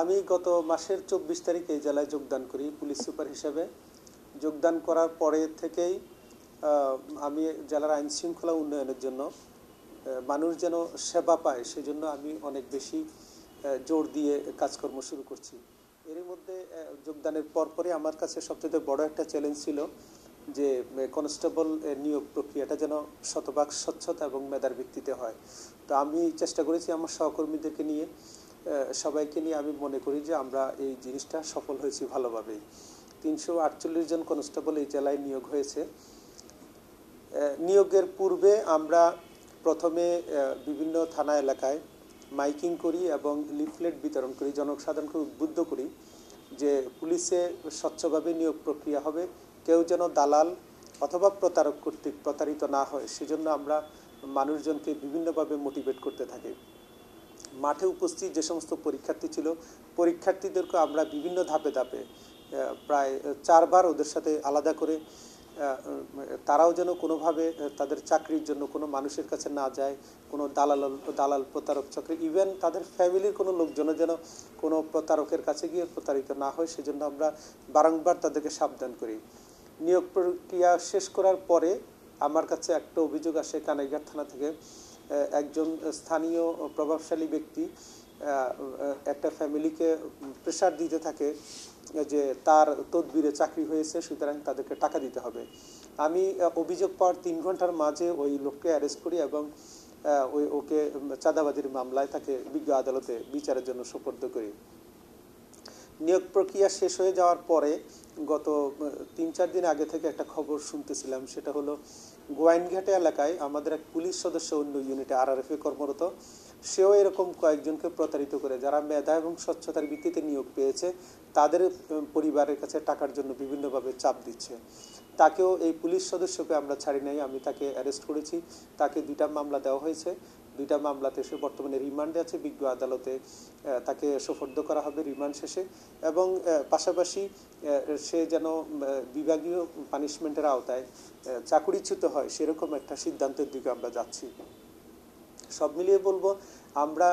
আমি গত মাসের চব্বিশ তারিখে এই জেলায় যোগদান করি পুলিশ সুপার হিসেবে যোগদান করার পরে থেকেই আমি জেলার আইন শৃঙ্খলা উন্নয়নের জন্য মানুষ যেন সেবা পায় সেজন্য আমি অনেক বেশি জোর দিয়ে কাজকর্ম শুরু করছি এরই মধ্যে যোগদানের পরপরই আমার কাছে সবচেয়ে বড় একটা চ্যালেঞ্জ ছিল যে কনস্টেবল নিয়োগ প্রক্রিয়াটা যেন শতভাগ স্বচ্ছতা এবং মেধার ভিত্তিতে হয় তো আমি চেষ্টা করেছি আমার সহকর্মীদেরকে নিয়ে সবাইকে নিয়ে আমি মনে করি যে আমরা এই জিনিসটা সফল হয়েছি ভালোভাবেই তিনশো আটচল্লিশ জন কনস্টেবল এই জেলায় নিয়োগ হয়েছে নিয়োগের পূর্বে আমরা প্রথমে বিভিন্ন থানা এলাকায় মাইকিং করি এবং লিফলেট বিতরণ করি জনসাধারণকে উদ্বুদ্ধ করি যে পুলিশে স্বচ্ছভাবে নিয়োগ প্রক্রিয়া হবে কেউ যেন দালাল অথবা প্রতারক কর্তৃক প্রতারিত না হয় সেজন্য আমরা মানুষজনকে বিভিন্নভাবে মোটিভেট করতে থাকি মাঠে উপস্থিত যে সমস্ত পরীক্ষার্থী ছিল পরীক্ষার্থীদেরকে আমরা বিভিন্ন ধাপে ধাপে প্রায় চারবার ওদের সাথে আলাদা করে তারাও যেন কোনোভাবে তাদের চাকরির জন্য কোনো মানুষের কাছে না যায় কোনো দালাল দালাল প্রতারক চক্রে ইভেন তাদের ফ্যামিলির কোনো লোকজনও যেন কোনো প্রতারকের কাছে গিয়ে প্রতারিত না হয় সেজন্য আমরা বারংবার তাদেরকে সাবধান করি নিয়োগ প্রক্রিয়া শেষ করার পরে আমার কাছে একটা অভিযোগ আসে কানাইঘাট থানা থেকে একজন স্থানীয় প্রভাবশালী ব্যক্তি একটা ফ্যামিলিকে প্রেশার দিতে থাকে যে তার তদবিরে চাকরি হয়েছে সুতরাং তাদেরকে টাকা দিতে হবে আমি অভিযোগ পাওয়ার তিন ঘন্টার মাঝে ওই লোককে অ্যারেস্ট করি এবং ওই ওকে চাঁদাবাজির মামলায় তাকে বিজ্ঞ আদালতে বিচারের জন্য সুপর্দ করি নিয়োগ প্রক্রিয়া শেষ হয়ে যাওয়ার পরে গত তিন চার দিন আগে থেকে একটা খবর শুনতেছিলাম সেটা হলো গোয়াইনঘাটে এলাকায় আমাদের এক পুলিশ সদস্য অন্য ইউনিটে আরআরএফে কর্মরত সেও এরকম কয়েকজনকে প্রতারিত করে যারা মেধা এবং স্বচ্ছতার ভিত্তিতে নিয়োগ পেয়েছে তাদের পরিবারের কাছে টাকার জন্য বিভিন্নভাবে চাপ দিচ্ছে তাকেও এই পুলিশ সদস্যকে আমরা ছাড়ি নাই আমি তাকে অ্যারেস্ট করেছি তাকে দুইটা মামলা দেওয়া হয়েছে দুইটা মামলাতে সে বর্তমানে রিমান্ডে আছে বিজ্ঞ আদালতে তাকে সোপর্দ করা হবে রিমান্ড শেষে এবং পাশাপাশি সে যেন বিভাগীয় পানিশমেন্টের আওতায় চাকুরিচ্যুত হয় সেরকম একটা সিদ্ধান্তের দিকে আমরা যাচ্ছি সব মিলিয়ে বলবো আমরা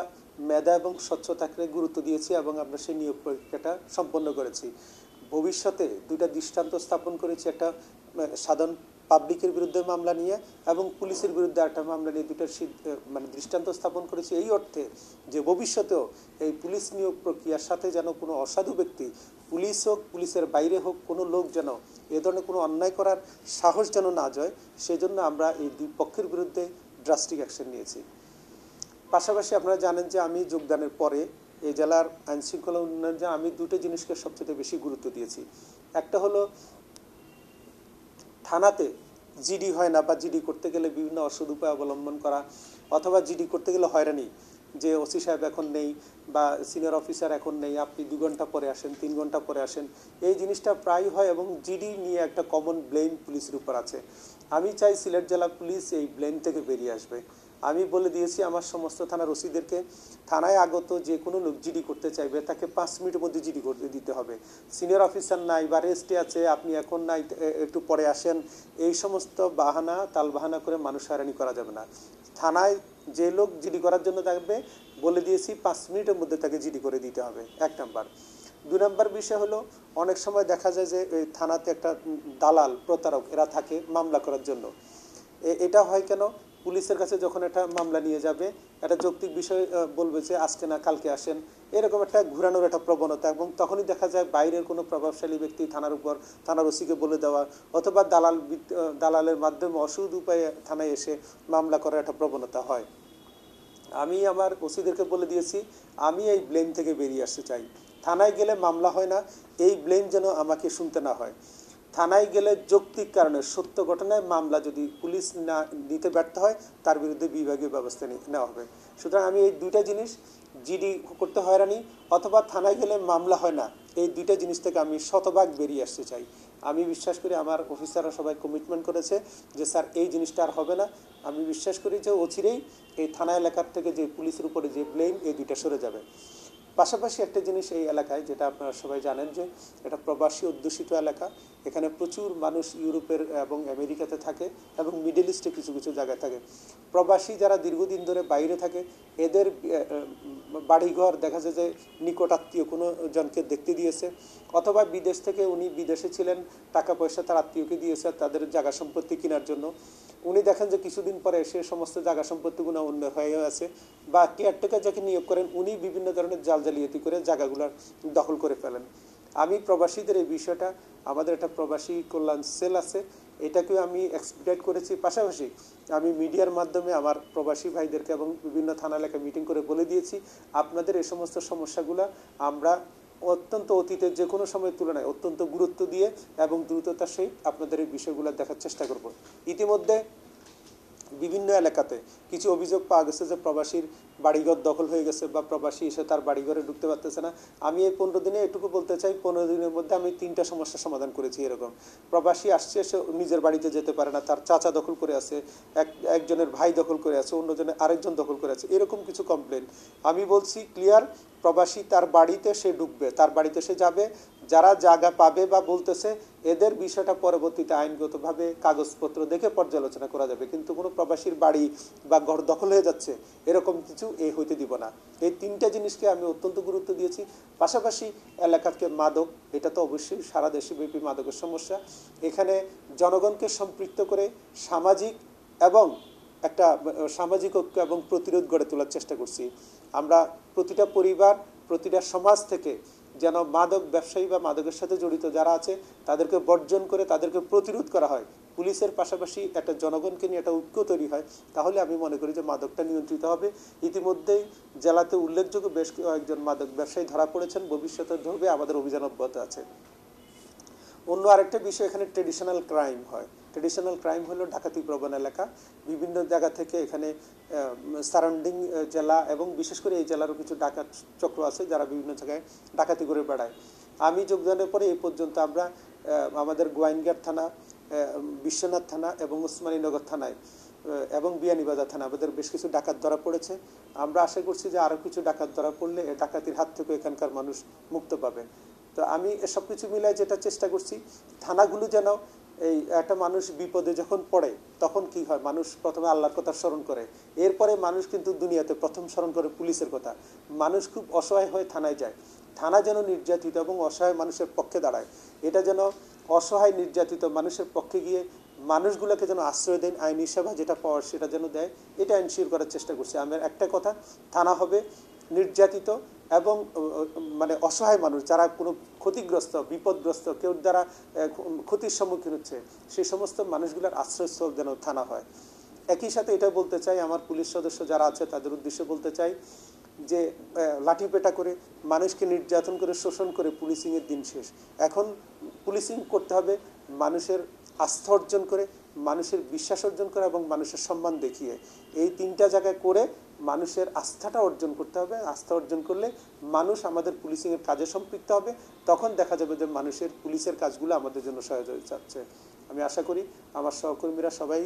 মেধা এবং স্বচ্ছতাকে গুরুত্ব দিয়েছি এবং আমরা সেই নিয়োগ প্রক্রিয়াটা সম্পন্ন করেছি ভবিষ্যতে দুইটা দৃষ্টান্ত স্থাপন করেছি একটা সাধারণ পাবলিকের বিরুদ্ধে মামলা নিয়ে এবং পুলিশের বিরুদ্ধে একটা মামলা নিয়ে দুটার মানে দৃষ্টান্ত স্থাপন করেছে এই অর্থে যে ভবিষ্যতেও এই পুলিশ নিয়োগ প্রক্রিয়ার সাথে যেন কোনো অসাধু ব্যক্তি পুলিশ হোক পুলিশের বাইরে হোক কোনো লোক যেন এ ধরনের কোনো অন্যায় করার সাহস যেন না যায় সেজন্য আমরা এই দুই পক্ষের বিরুদ্ধে ড্রাস্টিক অ্যাকশন নিয়েছি পাশাপাশি আপনারা জানেন যে আমি যোগদানের পরে এই জেলার আইনশৃঙ্খলা উন্নয়ন আমি দুটো জিনিসকে সবচেয়ে বেশি গুরুত্ব দিয়েছি একটা হলো থানাতে জিডি হয় না বা জিডি করতে গেলে বিভিন্ন অসুদ উপায় অবলম্বন করা অথবা জিডি করতে গেলে হয়রানি যে ওসি সাহেব এখন নেই বা সিনিয়র অফিসার এখন নেই আপনি দু ঘন্টা পরে আসেন তিন ঘন্টা পরে আসেন এই জিনিসটা প্রায় হয় এবং জিডি নিয়ে একটা কমন ব্লেম পুলিশের উপর আছে আমি চাই সিলেট জেলা পুলিশ এই ব্লেম থেকে বেরিয়ে আসবে আমি বলে দিয়েছি আমার সমস্ত থানার ওসিদেরকে থানায় আগত যে কোনো লোক জিডি করতে চাইবে তাকে পাঁচ মিনিটের মধ্যে জিডি করতে দিতে হবে সিনিয়র অফিসার নাই বা রেস্টে আছে আপনি এখন নাই একটু পরে আসেন এই সমস্ত বাহানা তাল বাহানা করে মানুষ হয়রানি করা যাবে না থানায় যে লোক জিডি করার জন্য থাকবে বলে দিয়েছি পাঁচ মিনিটের মধ্যে তাকে জিডি করে দিতে হবে এক নাম্বার দুই নম্বর বিষয় হলো অনেক সময় দেখা যায় যে থানাতে একটা দালাল প্রতারক এরা থাকে মামলা করার জন্য এটা হয় কেন পুলিশের কাছে যখন এটা মামলা নিয়ে যাবে একটা যৌক্তিক বিষয় বলবে যে আজকে না কালকে আসেন এরকম একটা ঘুরানোর একটা প্রবণতা এবং তখনই দেখা যায় বাইরের কোনো প্রভাবশালী ব্যক্তি থানার উপর থানার ওসিকে বলে দেওয়া অথবা দালাল দালালের মাধ্যমে অসুদ উপায়ে থানায় এসে মামলা করার একটা প্রবণতা হয় আমি আমার ওসিদেরকে বলে দিয়েছি আমি এই ব্লেম থেকে বেরিয়ে আসতে চাই থানায় গেলে মামলা হয় না এই ব্লেম যেন আমাকে শুনতে না হয় থানায় গেলে যৌক্তিক কারণে সত্য ঘটনায় মামলা যদি পুলিশ না নিতে ব্যর্থ হয় তার বিরুদ্ধে বিভাগীয় ব্যবস্থা নেওয়া হবে সুতরাং আমি এই দুইটা জিনিস জিডি করতে হয়রানি অথবা থানায় গেলে মামলা হয় না এই দুইটা জিনিস থেকে আমি শতভাগ বেরিয়ে আসতে চাই আমি বিশ্বাস করি আমার অফিসাররা সবাই কমিটমেন্ট করেছে যে স্যার এই জিনিসটা আর হবে না আমি বিশ্বাস করি যে অচিরেই এই থানা এলাকার থেকে যে পুলিশের উপরে যে ব্লেম এই দুইটা সরে যাবে পাশাপাশি একটা জিনিস এই এলাকায় যেটা আপনারা সবাই জানেন যে এটা প্রবাসী অধ্যুষিত এলাকা এখানে প্রচুর মানুষ ইউরোপের এবং আমেরিকাতে থাকে এবং মিডিল ইস্টে কিছু কিছু জায়গায় থাকে প্রবাসী যারা দীর্ঘদিন ধরে বাইরে থাকে এদের বাড়িঘর দেখা যায় যে নিকটাত্মীয় কোনো জনকে দেখতে দিয়েছে অথবা বিদেশ থেকে উনি বিদেশে ছিলেন টাকা পয়সা তার আত্মীয়কে দিয়েছে তাদের জায়গা সম্পত্তি কেনার জন্য উনি দেখেন যে কিছুদিন পরে সে সমস্ত জায়গা সম্পত্তিগুলো অন্য হয়ে আছে বা কেয়ারটেকার যাকে নিয়োগ করেন উনি বিভিন্ন ধরনের জাল জালিয়াতি করে জায়গাগুলোর দখল করে ফেলেন আমি প্রবাসীদের এই বিষয়টা আমাদের একটা প্রবাসী কল্যাণ সেল আছে এটাকেও আমি এক্সপিডাইট করেছি পাশাপাশি আমি মিডিয়ার মাধ্যমে আমার প্রবাসী ভাইদেরকে এবং বিভিন্ন থানা এলাকায় মিটিং করে বলে দিয়েছি আপনাদের এই সমস্ত সমস্যাগুলো আমরা অত্যন্ত অতীতের যে কোনো সময়ের তুলনায় অত্যন্ত গুরুত্ব দিয়ে এবং দ্রুততার সেই আপনাদের এই বিষয়গুলো দেখার চেষ্টা করব ইতিমধ্যে বিভিন্ন এলাকাতে কিছু অভিযোগ পাওয়া গেছে যে প্রবাসীর বাড়িঘর দখল হয়ে গেছে বা প্রবাসী এসে তার বাড়িঘরে ঢুকতে পারতেছে না আমি এই পনেরো দিনে এটুকু বলতে চাই পনেরো দিনের মধ্যে আমি তিনটা সমস্যার সমাধান করেছি এরকম প্রবাসী আসছে সে নিজের বাড়িতে যেতে পারে না তার চাচা দখল করে আছে এক একজনের ভাই দখল করে আছে অন্যজনের আরেকজন দখল করে আছে এরকম কিছু কমপ্লেন আমি বলছি ক্লিয়ার প্রবাসী তার বাড়িতে সে ঢুকবে তার বাড়িতে সে যাবে যারা জায়গা পাবে বা বলতেছে এদের বিষয়টা পরবর্তীতে আইনগতভাবে কাগজপত্র দেখে পর্যালোচনা করা যাবে কিন্তু কোনো প্রবাসীর বাড়ি বা ঘর দখল হয়ে যাচ্ছে এরকম কিছু এ হইতে দিব না এই তিনটা জিনিসকে আমি অত্যন্ত গুরুত্ব দিয়েছি পাশাপাশি এলাকাকে মাদক এটা তো অবশ্যই সারা দেশব্যাপী মাদকের সমস্যা এখানে জনগণকে সম্পৃক্ত করে সামাজিক এবং একটা সামাজিক ঐক্য এবং প্রতিরোধ গড়ে তোলার চেষ্টা করছি আমরা প্রতিটা পরিবার প্রতিটা সমাজ থেকে যেন মাদক ব্যবসায়ী বা মাদকের সাথে জড়িত যারা আছে তাদেরকে বর্জন করে তাদেরকে প্রতিরোধ করা হয় পুলিশের পাশাপাশি একটা জনগণকে নিয়ে একটা ঐক্য তৈরি হয় তাহলে আমি মনে করি যে মাদকটা নিয়ন্ত্রিত হবে ইতিমধ্যেই জেলাতে উল্লেখযোগ্য বেশ কয়েকজন মাদক ব্যবসায়ী ধরা পড়েছেন ভবিষ্যতে ধরবে আমাদের অভিযান অব্যাহত আছে অন্য আরেকটা বিষয় এখানে ট্রেডিশনাল ক্রাইম হয় ট্রেডিশনাল ক্রাইম হলো ডাকাতি প্রবণ এলাকা বিভিন্ন জায়গা থেকে এখানে সারাউন্ডিং জেলা এবং বিশেষ করে এই জেলারও কিছু ডাকাত চক্র আছে যারা বিভিন্ন জায়গায় ডাকাতি করে বেড়ায় আমি যোগদানের পরে এই পর্যন্ত আমরা আমাদের গোয়াইনগার থানা বিশ্বনাথ থানা এবং ওসমানীনগর থানায় এবং বিয়ানীবাজার থানা আমাদের বেশ কিছু ডাকাত ধরা পড়েছে আমরা আশা করছি যে আরও কিছু ডাকাত ধরা পড়লে ডাকাতির হাত থেকে এখানকার মানুষ মুক্ত পাবে তো আমি সব কিছু মিলায় যেটা চেষ্টা করছি থানাগুলো যেন এই একটা মানুষ বিপদে যখন পড়ে তখন কি হয় মানুষ প্রথমে আল্লাহর কথা স্মরণ করে এরপরে মানুষ কিন্তু দুনিয়াতে প্রথম স্মরণ করে পুলিশের কথা মানুষ খুব অসহায় হয়ে থানায় যায় থানা যেন নির্যাতিত এবং অসহায় মানুষের পক্ষে দাঁড়ায় এটা যেন অসহায় নির্যাতিত মানুষের পক্ষে গিয়ে মানুষগুলোকে যেন আশ্রয় দেন আইনি সেবা যেটা পাওয়ার সেটা যেন দেয় এটা এনশিওর করার চেষ্টা করছি আমার একটা কথা থানা হবে নির্যাতিত এবং মানে অসহায় মানুষ যারা কোনো ক্ষতিগ্রস্ত বিপদগ্রস্ত কেউ দ্বারা ক্ষতির সম্মুখীন হচ্ছে সেই সমস্ত মানুষগুলোর আশ্রয়স্থল যেন থানা হয় একই সাথে এটা বলতে চাই আমার পুলিশ সদস্য যারা আছে তাদের উদ্দেশ্যে বলতে চাই যে লাঠি পেটা করে মানুষকে নির্যাতন করে শোষণ করে পুলিশিংয়ের দিন শেষ এখন পুলিশিং করতে হবে মানুষের আস্থা অর্জন করে মানুষের বিশ্বাস অর্জন করে এবং মানুষের সম্মান দেখিয়ে এই তিনটা জায়গায় করে মানুষের আস্থাটা অর্জন করতে হবে আস্থা অর্জন করলে মানুষ আমাদের পুলিশিংয়ের কাজে সম্পৃক্ত হবে তখন দেখা যাবে যে মানুষের পুলিশের কাজগুলো আমাদের জন্য সহজ হয়ে যাচ্ছে আমি আশা করি আমার সহকর্মীরা সবাই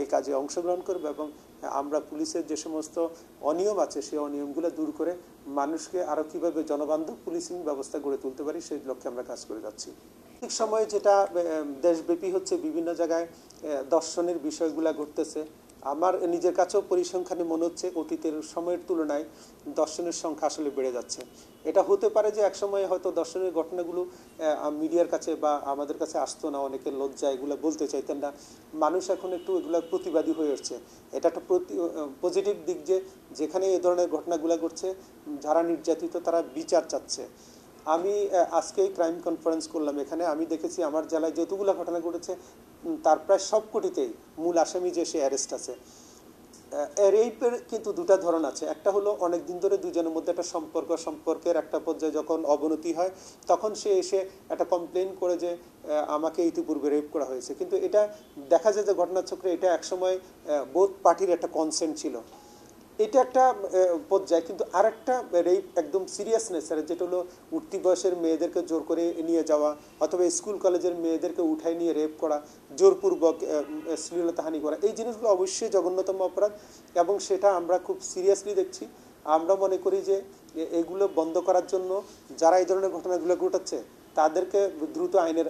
এই কাজে অংশগ্রহণ করবে এবং আমরা পুলিশের যে সমস্ত অনিয়ম আছে সেই অনিয়মগুলো দূর করে মানুষকে আরও কীভাবে জনবান্ধব পুলিশিং ব্যবস্থা গড়ে তুলতে পারি সেই লক্ষ্যে আমরা কাজ করে যাচ্ছি ঠিক সময়ে যেটা দেশব্যাপী হচ্ছে বিভিন্ন জায়গায় দর্শনের বিষয়গুলো ঘটতেছে আমার নিজের কাছেও পরিসংখ্যানে মনে হচ্ছে অতীতের সময়ের তুলনায় দর্শনের সংখ্যা আসলে বেড়ে যাচ্ছে এটা হতে পারে যে একসময় হয়তো দর্শনের ঘটনাগুলো মিডিয়ার কাছে বা আমাদের কাছে আসতো না অনেকে লজ্জা এগুলো বলতে চাইতেন না মানুষ এখন একটু এগুলো প্রতিবাদী হয়ে উঠছে এটা একটা পজিটিভ দিক যে যেখানে এ ধরনের ঘটনাগুলো ঘটছে যারা নির্যাতিত তারা বিচার চাচ্ছে আমি আজকেই ক্রাইম কনফারেন্স করলাম এখানে আমি দেখেছি আমার জেলায় যতগুলো ঘটনা ঘটেছে তার প্রায় সবকটিতেই মূল আসামি যে সে অ্যারেস্ট আছে রেপের কিন্তু দুটা ধরন আছে একটা হলো অনেক দিন ধরে দুজনের মধ্যে একটা সম্পর্ক সম্পর্কের একটা পর্যায়ে যখন অবনতি হয় তখন সে এসে একটা কমপ্লেন করে যে আমাকে ইতিপূর্বে রেপ করা হয়েছে কিন্তু এটা দেখা যায় যে ঘটনাচক্রে এটা একসময় বোধ পার্টির একটা কনসেন্ট ছিল এটা একটা পর্যায়ে কিন্তু আরেকটা রেপ একদম সিরিয়াসনেস যেটা হলো উঠতি বয়সের মেয়েদেরকে জোর করে নিয়ে যাওয়া অথবা স্কুল কলেজের মেয়েদেরকে উঠায় নিয়ে রেপ করা জোরপূর্বক শ্লীলতাহানি করা এই জিনিসগুলো অবশ্যই জঘন্যতম অপরাধ এবং সেটা আমরা খুব সিরিয়াসলি দেখছি আমরা মনে করি যে এগুলো বন্ধ করার জন্য যারা এই ধরনের ঘটনাগুলো ঘটাচ্ছে তাদেরকে দ্রুত আইনের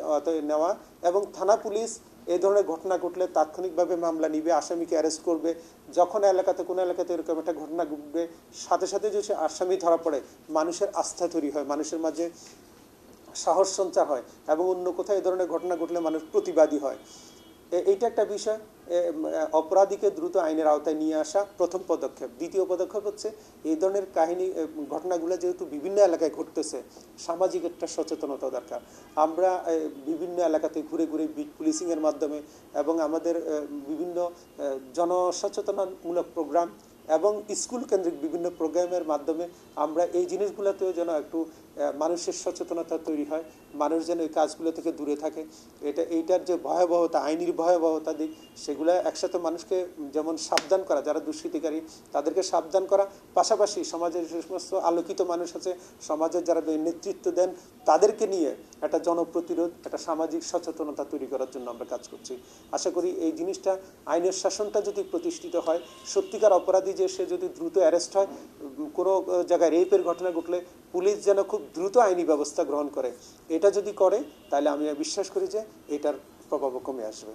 নেওয়া এবং থানা পুলিশ এ ধরনের ঘটনা ঘটলে তাৎক্ষণিকভাবে মামলা নিবে আসামিকে অ্যারেস্ট করবে যখন এলাকাতে কোনো এলাকাতে এরকম একটা ঘটনা ঘটবে সাথে সাথে যদি আসামি ধরা পড়ে মানুষের আস্থা তৈরি হয় মানুষের মাঝে সাহস সঞ্চার হয় এবং অন্য কোথায় এ ধরনের ঘটনা ঘটলে মানুষ প্রতিবাদী হয় এইটা একটা বিষয় অপরাধীকে দ্রুত আইনের আওতায় নিয়ে আসা প্রথম পদক্ষেপ দ্বিতীয় পদক্ষেপ হচ্ছে এই ধরনের কাহিনী ঘটনাগুলো যেহেতু বিভিন্ন এলাকায় ঘটতেছে সামাজিক একটা সচেতনতা দরকার আমরা বিভিন্ন এলাকাতে ঘুরে ঘুরে বিট পুলিশিংয়ের মাধ্যমে এবং আমাদের বিভিন্ন জনসচেতনামূলক প্রোগ্রাম এবং স্কুল কেন্দ্রিক বিভিন্ন প্রোগ্রামের মাধ্যমে আমরা এই জিনিসগুলোতেও যেন একটু মানুষের সচেতনতা তৈরি হয় মানুষ যেন ওই কাজগুলো থেকে দূরে থাকে এটা এইটার যে ভয়াবহতা আইনির ভয়াবহতা দিক সেগুলো একসাথে মানুষকে যেমন সাবধান করা যারা দুষ্কৃতিকারী তাদেরকে সাবধান করা পাশাপাশি সমাজের যে সমস্ত আলোকিত মানুষ আছে সমাজের যারা নেতৃত্ব দেন তাদেরকে নিয়ে একটা জনপ্রতিরোধ একটা সামাজিক সচেতনতা তৈরি করার জন্য আমরা কাজ করছি আশা করি এই জিনিসটা আইনের শাসনটা যদি প্রতিষ্ঠিত হয় সত্যিকার অপরাধী যে সে যদি দ্রুত অ্যারেস্ট হয় কোনো জায়গায় রেপের ঘটনা ঘটলে পুলিশ যেন খুব দ্রুত আইনি ব্যবস্থা গ্রহণ করে এটা যদি করে তাহলে আমি বিশ্বাস করি যে এটার প্রভাবও কমে আসবে